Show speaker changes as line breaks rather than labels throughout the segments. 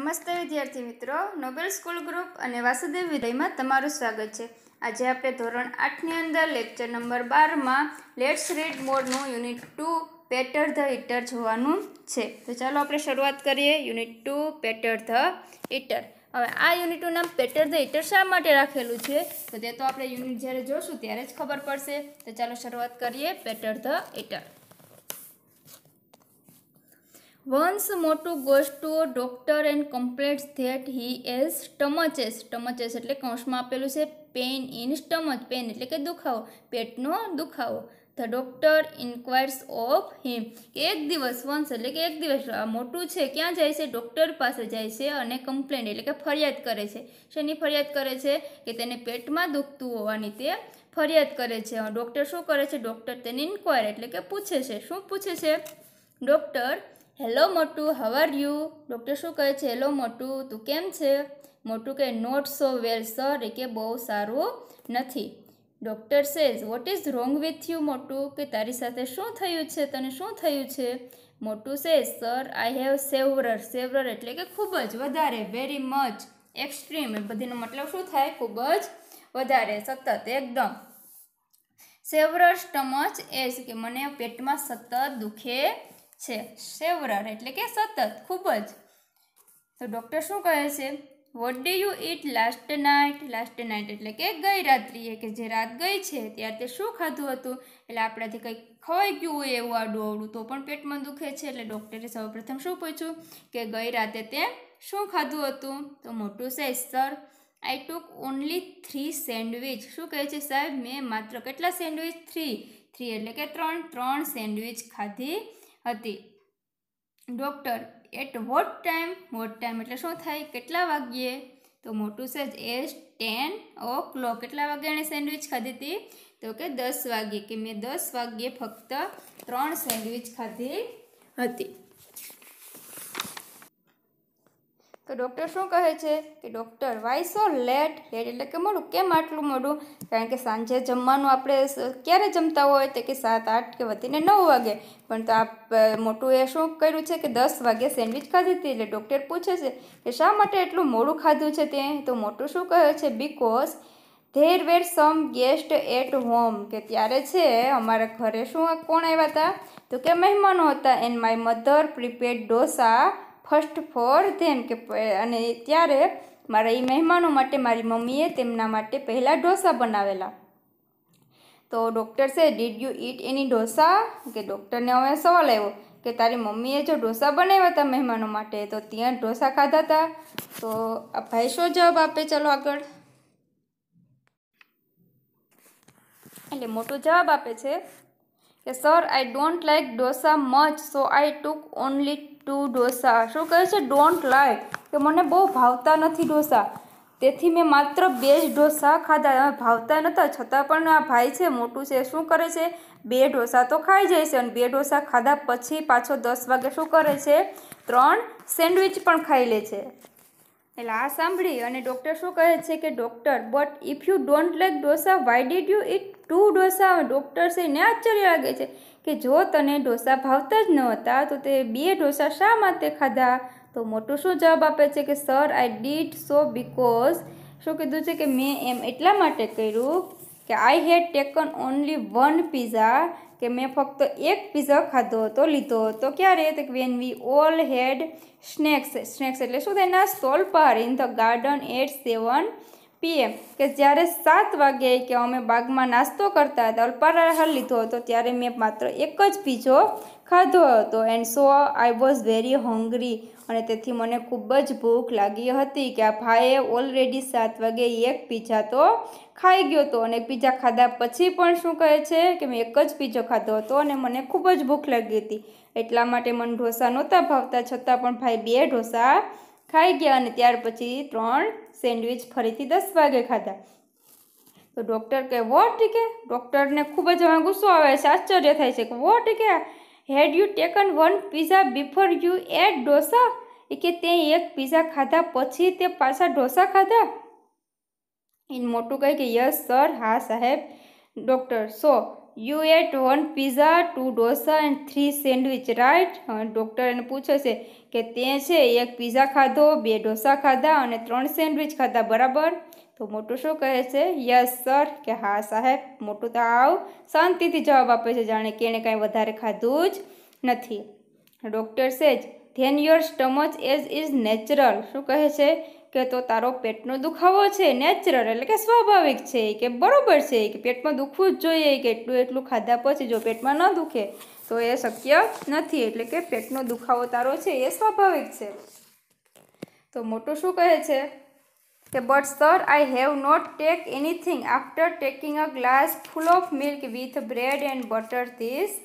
નમસ્તે વિદ્યાર્થી મિત્રો નોબેલ સ્કૂલ ગ્રુપ અને વાસુદેવ વિદયમાં તમારું સ્વાગત છે આજે આપણે ધોરણ આઠની અંદર લેક્ચર નંબર બારમાં લેટ્સ રીડ મોડનું unit two Peter the eater જોવાનું છે તો ચાલો આપણે શરૂઆત કરીએ unit two Peter the eater હવે આ યુનિટ ટુ નામ પેટર ધ ઇટર શા માટે રાખેલું છે તો તે તો આપણે યુનિટ જ્યારે જોશું ત્યારે જ ખબર પડશે તો ચાલો શરૂઆત કરીએ Peter the eater once Motu goes to doctor and complains that he has stomachache stomachache એટલે કૌંસમાં આપેલું છે પેઇન ઇન સ્ટમચ પેન એટલે કે દુખાવો પેટનો દુખાવો the doctor inquires of him એક દિવસ વંશ એટલે કે એક દિવસ આ મોટું છે ક્યાં જાય છે ડૉક્ટર પાસે જાય છે અને કમ્પ્લેન એટલે કે ફરિયાદ કરે છે શેની ફરિયાદ કરે છે કે તેને પેટમાં દુખતું હોવાની તે ફરિયાદ કરે છે ડૉક્ટર શું કરે છે ડૉક્ટર તેને ઇન્ક્વાયર એટલે કે પૂછે છે શું પૂછે છે doctor hello Motu how are you doctor શું કહે છે હેલો મોટું તું કેમ છે મોટું કે નોટ સો વેલ સર એ કે બહુ સારું નથી doctor says what is wrong with you Motu કે તારી સાથે શું થયું છે તને શું થયું છે Motu says sir I have severe severe એટલે કે ખૂબ જ વધારે વેરી મચ એક્સ્ટ્રીમ એ બધીનો મતલબ શું થાય ખૂબ જ વધારે સતત એકદમ સેવરર સ્ટમચ એસ કે મને પેટમાં સતત દુખે છે સેવરર એટલે કે સતત ખૂબ જ તો ડૉક્ટર શું કહે છે what did you eat last night last night એટલે કે ગઈ રાત્રિએ કે જે રાત ગઈ છે ત્યારે તે શું ખાધું હતું એટલે આપણાથી કંઈક ખવાઈ ગયું હોય એવું આડું અવડું તો પણ પેટમાં દુખે છે એટલે ડૉક્ટરે સૌપ્રથમ શું પૂછ્યું કે ગઈ રાતે તે શું ખાધું હતું તો Motu says sir I took only three sandwich શું કહે છે સાહેબ મેં માત્ર કેટલા સેન્ડવિચ થ્રી થ્રી એટલે કે ત્રણ ત્રણ સેન્ડવિચ ખાધી હતી doctor at what time what time એટલે શું થાય કેટલા વાગ્યે તો Motu says as ten o'clock કેટલા વાગ્યે એણે સેન્ડવિચ ખાધી હતી તો કે દસ વાગ્યે કે મેં દસ વાગ્યે ફક્ત ત્રણ સેન્ડવિચ ખાધી હતી તો ડૉક્ટર શું કહે છે કે doctor why so late late એટલે કે મોડું કેમ આટલું મોડું કારણ કે સાંજે જમવાનું આપણે ક્યારે જમતા હોય તો કે સાત આઠ કે વધીને નવ વાગે પણ તો આપ મોટું એ શું કર્યું છે કે દસ વાગે સેન્ડવિચ ખાધી હતી એટલે ડૉક્ટર પૂછે છે કે શા માટે એટલું મોડું ખાધું છે તે તો મોટું શું કહે છે because there were some guest at home કે ત્યારે છે અમારા ઘરે શું કોણ આવ્યા હતા તો કે મહેમાનો હતા and my mother prepare dosa first for them કે અને ત્યારે મારા એ મહેમાનો માટે મારી મમ્મીએ તેમના માટે પહેલાં ઢોસા બનાવેલા તો ડૉક્ટર છે did you eat any dosa કે ડૉક્ટરને અમે સવાલ આવ્યો કે તારી મમ્મીએ જો ઢોસા બનાવ્યા હતા મહેમાનો માટે તો ત્યાં ઢોસા ખાધા હતા તો આ ભાઈ શો જવાબ આપે ચલો આગળ એટલે મોટો જવાબ આપે છે કે sir I don't like dosa much so I took only two dosa શું કહે છે ડોન્ટ લાઈક કે મને બહુ ભાવતા નથી ડોસા તેથી મેં માત્ર બે જ ઢોસા ખાધા ભાવતા નહોતા છતાં પણ આ ભાઈ છે મોટું છે શું કરે છે બે ઢોસા તો ખાઈ જાય છે અને બે ઢોસા ખાધા પછી પાછો દસ વાગે શું કરે છે ત્રણ સેન્ડવિચ પણ ખાઈ લે છે એટલે આ સાંભળી અને ડૉક્ટર શું કહે છે કે doctor but if you don't like dosa why did you eat two dosa એને આશ્ચર્ય લાગે છે કે જો તને ડોસા ભાવતા જ ન હતા તો તે બે ડોસા શા માટે ખાધા તો મોટું શું જવાબ આપે છે કે sir I did so because શું કીધું છે કે મેં એમ એટલા માટે કર્યું કે I had taken only one pizza કે મેં ફક્ત એક પીઝા ખાધો હતો લીધો હતો ક્યારે તો when we all had snacks snacks એટલે શું થાય ના સોલ્પાર in the garden at seven PM કે જ્યારે સાત વાગ્યે કે અમે બાગમાં નાસ્તો કરતા હતા અલ્પાર આહાર લીધો હતો ત્યારે મેં માત્ર એક જ પીઝો ખાધો હતો and so I was very hungry અને તેથી મને ખૂબ જ ભૂખ લાગી હતી કે આ ભાઈએ ઓલરેડી સાત વાગે એક પીઝા તો ખાઈ ગયો હતો અને પીઝા ખાધા પછી પણ શું કહે છે કે મેં એક જ પીઝો ખાધો હતો અને મને ખૂબ જ ભૂખ લાગી હતી એટલા માટે મને ઢોસા નહોતા ભાવતા છતાં પણ ભાઈ બે ઢોસા ખાઈ ગયા અને ત્યાર પછી ત્રણ સેન્ડવિચ ફરીથી દસ વાગે ખાધા તો ડૉક્ટર કહે વોટ કે ડૉક્ટરને ખૂબ જ હવે ગુસ્સો આવે છે આશ્ચર્ય થાય છે કે વોટ કે had you taken one pizza before you ate dosa એ કે તે એક પીઝા ખાધા પછી તે પાછા ઢોસા ખાધા એ મોટું કહે કે યસ સર હા સાહેબ doctor so you ate one pizza two dosa and three sandwich right doctor એને પૂછે છે કે તે છે એક પીઝા ખાધો બે ડોસા ખાધા અને ત્રણ સેન્ડવિચ ખાધા બરાબર તો મોટું શું કહે છે યસ સર કે હા સાહેબ મોટું તો આવ શાંતિથી જવાબ આપે છે જાણે કે એણે કાંઈ વધારે ખાધું જ નથી doctor says then your stomach ache is natural શું કહે છે કે તો તારો પેટનો દુખાવો છે નેચરલ એટલે કે સ્વાભાવિક છે કે બરાબર છે કે પેટમાં દુખવું જ જોઈએ કે એટલું એટલું ખાધા પછી જો પેટમાં ન દુખે તો એ શક્ય નથી એટલે કે પેટનો દુખાવો તારો છે એ સ્વાભાવિક છે તો મોટું શું કહે છે કે but sir I have not take anything after taking a glass full of milk with bread and butter this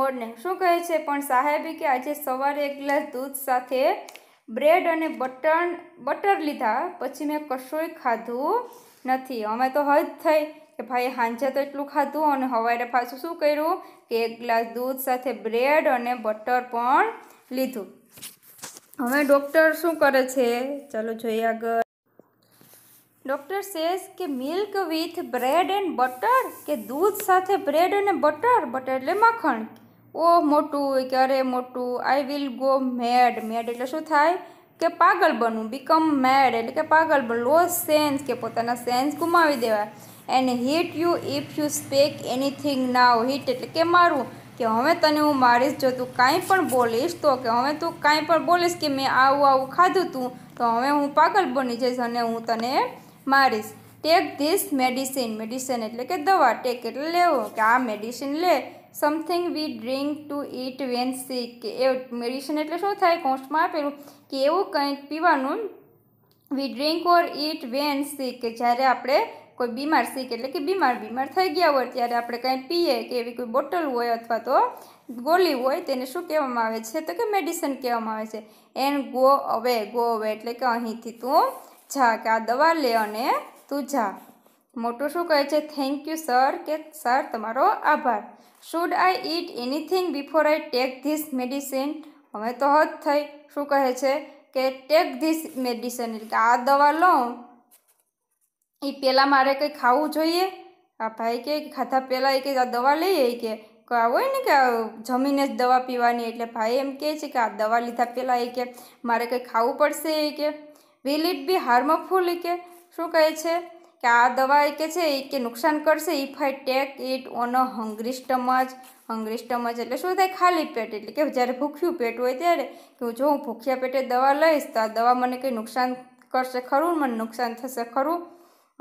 morning શું કહે છે પણ સાહેબ કે આજે સવારે એક ગ્લાસ દૂધ સાથે બ્રેડ અને બટર બટર લીધા પછી મેં કશું ખાધું નથી અમે તો હદ થઈ કે ભાઈ હાંજે તો એટલું ખાધું અને હવારે પાછું શું કર્યું કે એક ગ્લાસ દૂધ સાથે બ્રેડ અને બટર પણ લીધું હવે ડૉક્ટર શું કરે છે ચાલો જોઈએ આગળ ડૉક્ટર સેઝ કે milk with bread and butter કે દૂધ સાથે બ્રેડ અને બટર બટર એટલે માખણ ઓ મોટું કે અરે મોટું આઈ વિલ ગો મેડ મેડ એટલે શું થાય કે પાગલ બનવું બીકમ મેડ એટલે કે પાગલ બનવું લો સેન્સ કે પોતાના સેન્સ ગુમાવી દેવાય and hit you if you speak anything now hit એટલે કે મારું કે હવે તને હું મારીશ જો તું કાંઈ પણ બોલીશ તો કે હવે તું કાંઈ પણ બોલીશ કે મેં આવું આવું ખાધું તું તો હવે હું પાગલ બની જઈશ અને હું તને મારીશ ટેક ધીસ મેડિસિન મેડિસિન એટલે કે દવા ટેક એટલે લેવો કે આ મેડિસિન લે something we drink to eat when sick કે એ મેડિસિન એટલે શું થાય કોન્સ્ટમાં આપેલું કે એવું કંઈક પીવાનું we drink or eat when sick કે જ્યારે આપણે કોઈ બીમાર સીક એટલે કે બીમાર બીમાર થઈ ગયા હોય ત્યારે આપણે કંઈ પીએ કે એવી કોઈ બોટલ હોય અથવા તો ગોલી હોય તેને શું કહેવામાં આવે છે તો કે મેડિસિન કહેવામાં આવે છે એન્ડ ગો અવે ગો અવે એટલે કે અહીંથી તું જા કે આ દવા લે અને તું જા મોટું શું કહે છે થેન્ક યુ સર કે સર તમારો આભાર should I eat anything before I take this medicine હવે તો હદ થઈ શું કહે છે કે ટેક ધીસ મેડિસિન એટલે કે આ દવા લઉં એ પહેલાં મારે કંઈ ખાવું જોઈએ આ ભાઈ કે ખાધા પહેલાં એ કે આ દવા લઈએ કે હોય ને કે જમીને જ દવા પીવાની એટલે ભાઈ એમ કહે છે કે આ દવા લીધા પહેલાં એ કે મારે કંઈ ખાવું પડશે એ કે વિલ ઇટ બી હાર્મફુલ એ કે શું કહે છે કે આ દવા કે છે એ કે નુકસાન કરશે if I take it on a hungry stomach hungry stomach એટલે શું થાય ખાલી પેટ એટલે કે જ્યારે ભૂખ્યું પેટ હોય ત્યારે કે જો હું ભૂખ્યા પેટે દવા લઈશ તો આ દવા મને કંઈ નુકસાન કરશે ખરું મને નુકસાન થશે ખરું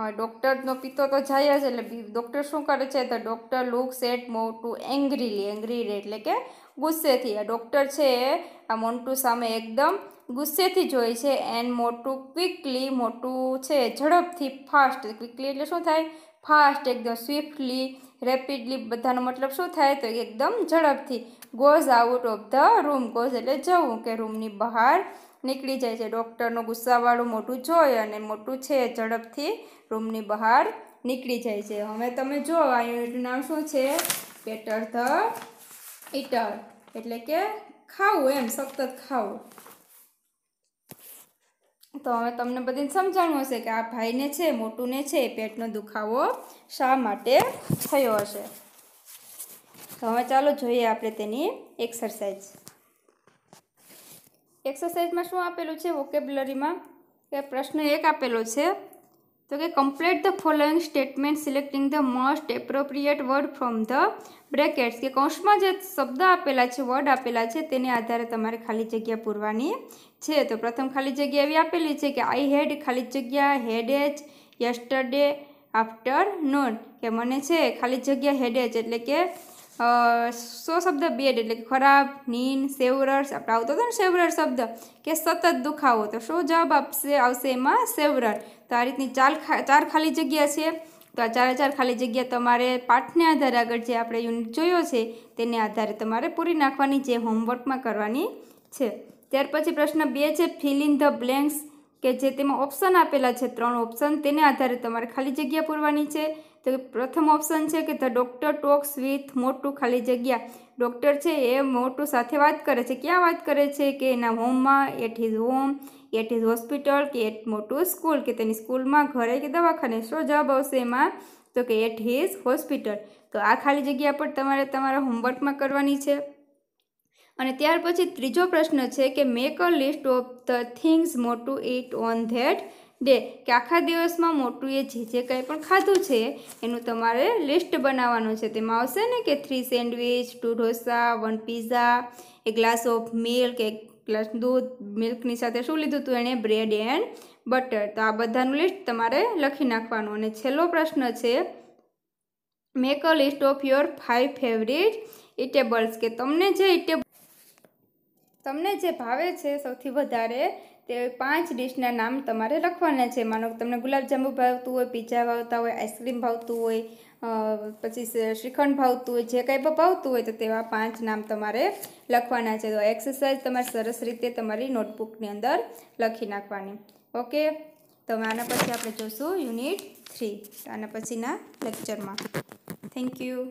હવે ડૉક્ટરનો પિત્તો તો જાય જ એટલે ડૉક્ટર શું કરે છે the doctor looks at Motu angrily angry એટલે કે ગુસ્સેથી આ ડૉક્ટર છે આ મોન્ટુ સામે એકદમ ગુસ્સેથી જોઈ છે એન્ડ મોટું ક્વિકલી મોટું છે ઝડપથી ફાસ્ટ ક્વિકલી એટલે શું થાય ફાસ્ટ એકદમ સ્વિફ્ટલી રેપિડલી બધાનો મતલબ શું થાય તો એકદમ ઝડપથી goes out of the room goes એટલે જવું કે રૂમની બહાર નીકળી જાય છે ડૉક્ટરનું ગુસ્સાવાળું મોટું જોઈ અને મોટું છે ઝડપથી રૂમની બહાર નીકળી જાય છે હવે તમે જો આ યુનિટનું નામ શું છે પેટર ધ ઇટર એટલે કે ખાવું એમ સતત ખાવું તો હવે તમને બધીને સમજાણું હશે કે આ ભાઈને છે મોટુંને છે પેટનો દુખાવો શા માટે થયો હશે તો હવે ચાલો જોઈએ આપણે તેની એક્સરસાઇઝ એક્સરસાઇઝમાં શું આપેલું છે વોકેબ્યુલરીમાં કે પ્રશ્ન એક આપેલો છે તો કે complete the following statement selecting the most appropriate word from the brackets કે કૌશમાં જે શબ્દ આપેલા છે વર્ડ આપેલા છે તેને આધારે તમારે ખાલી જગ્યા પૂરવાની છે તો પ્રથમ ખાલી જગ્યા એવી આપેલી છે કે આઈ હેડ ખાલી જગ્યા હેડ એચ યસ્ટરડે આફ્ટર નોન કે મને છે ખાલી જગ્યા હેડેજ એટલે કે સો શબ્દ બેડ એટલે કે ખરાબ નીન સેવરસ આપણે આવતો હતો ને સેવરર શબ્દ કે સતત દુખાવો તો શું જવાબ આપશે આવશે એમાં સેવરર તો આ રીતની ચાર ચાર ખાલી જગ્યા છે તો આ ચારે ચાર ખાલી જગ્યા તમારે પાઠને આધારે આગળ જે આપણે યુનિટ જોયો છે તેને આધારે તમારે પૂરી નાખવાની જે હોમવર્કમાં કરવાની છે ત્યાર પછી પ્રશ્ન બે છે ફિલ ઇન ધ બ્લેન્ક્સ કે જે તેમાં ઓપ્શન આપેલા છે ત્રણ ઓપ્શન તેને આધારે તમારે ખાલી જગ્યા પૂરવાની છે તો પ્રથમ ઓપ્શન છે કે ધ ડૉક્ટર ટોક્સ વિથ મોટું ખાલી જગ્યા ડૉક્ટર છે એ મોટું સાથે વાત કરે છે ક્યાં વાત કરે છે કે એના હોમમાં at his home at his hospital કે એટ મોટું સ્કૂલ કે તેની સ્કૂલમાં ઘરે કે દવાખાને શું જવાબ આવશે એમાં તો કે એટ ઇઝ હોસ્પિટલ તો આ ખાલી જગ્યા પણ તમારે તમારા હોમવર્કમાં કરવાની છે અને ત્યાર પછી ત્રીજો પ્રશ્ન છે કે make a list of the things મોટું ઇટ ઓન ધેટ ડે કે આખા દિવસમાં મોટું એ જે જે કંઈ પણ ખાધું છે એનું તમારે લિસ્ટ બનાવવાનું છે તેમાં આવશે ને કે three sandwich two dosa one pizza એક ગ્લાસ ઓફ મિલ્ક એક ગ્લાસ દૂધ મિલ્કની સાથે શું લીધું હતું એણે બ્રેડ એન્ડ બટર તો આ બધાનું લિસ્ટ તમારે લખી નાખવાનું અને છેલ્લો પ્રશ્ન છે make a list of your five favourite eatables કે તમને જે ઇટેબલ તમને જે ભાવે છે સૌથી વધારે તે પાંચ ડીશના નામ તમારે લખવાના છે માનો તમને ગુલાબજાંબુ ભાવતું હોય પીઝા ભાવતા હોય આઈસ્ક્રીમ ભાવતું હોય પછી શ્રીખંડ ભાવતું હોય જે કંઈ પણ ભાવતું હોય તો તેવા પાંચ નામ તમારે લખવાના છે તો એક્સરસાઇઝ તમારે સરસ રીતે તમારી નોટબુકની અંદર લખી નાખવાની ઓકે તો આના પછી આપણે જોશું યુનિટ થ્રી આના પછીના લેક્ચરમાં થેન્ક યુ